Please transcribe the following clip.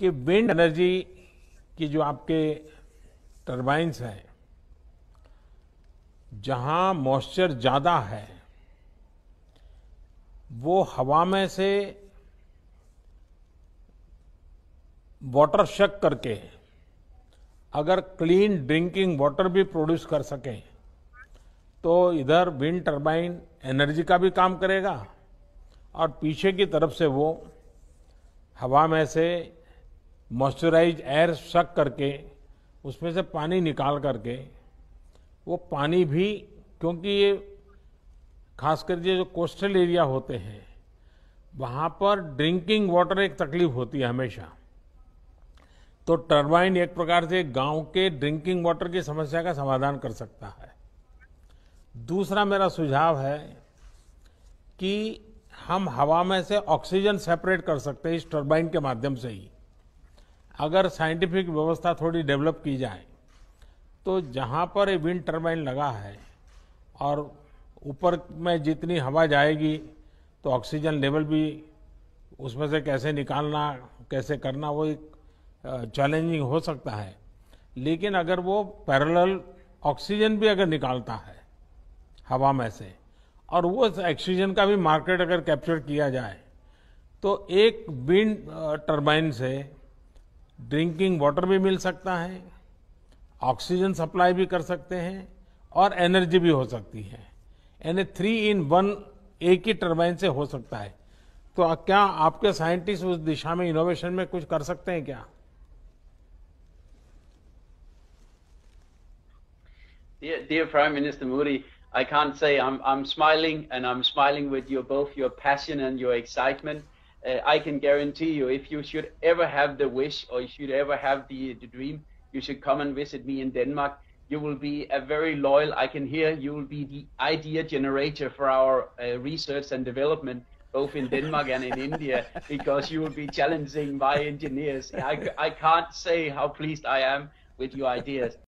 कि wind energy की जो आपके टरबाइंस हैं जहाँ मॉइस्चर ज़्यादा है वो हवा में से वाटर शक करके अगर क्लीन ड्रिंकिंग वाटर भी प्रोड्यूस कर सकें तो इधर विंड टर्बाइन एनर्जी का भी काम करेगा और पीछे की तरफ से वो हवा में से मॉइस्चराइज एयर शक करके उसमें से पानी निकाल करके वो पानी भी क्योंकि ये खासकर ये जो कोस्टल एरिया होते हैं वहाँ पर ड्रिंकिंग वाटर एक तकलीफ होती है हमेशा तो टरबाइन एक प्रकार से गांव के ड्रिंकिंग वाटर की समस्या का समाधान कर सकता है दूसरा मेरा सुझाव है कि हम हवा में से ऑक्सीजन सेपरेट कर सकते हैं इस टरबाइन के माध्यम से ही अगर साइंटिफिक व्यवस्था थोड़ी डेवलप की जाए तो जहाँ पर ये विंड टर्बाइन लगा है और ऊपर में जितनी हवा जाएगी तो ऑक्सीजन लेवल भी उसमें से कैसे निकालना कैसे करना वो एक चैलेंजिंग हो सकता है लेकिन अगर वो पैरेलल ऑक्सीजन भी अगर निकालता है हवा में से और वो ऑक्सीजन का भी मार्केट अगर कैप्चर किया जाए तो एक विंड टर्बाइन से ड्रिंकिंग वाटर भी मिल सकता है ऑक्सीजन सप्लाई भी कर सकते हैं और एनर्जी भी हो सकती है यानी थ्री इन वन एक ही टर्बाइन से हो सकता है तो क्या आपके साइंटिस्ट उस दिशा में इनोवेशन में कुछ कर सकते हैं क्या Dear, dear Prime Minister Modi, I can't say I'm, I'm smiling and I'm smiling with your both your passion and your excitement. uh, I can guarantee you, if you should ever have the wish or you should ever have the, the dream, you should come and visit me in Denmark. You will be a very loyal, I can hear, you will be the idea generator for our uh, research and development, both in Denmark and in India, because you will be challenging my engineers. I, I can't say how pleased I am with your ideas.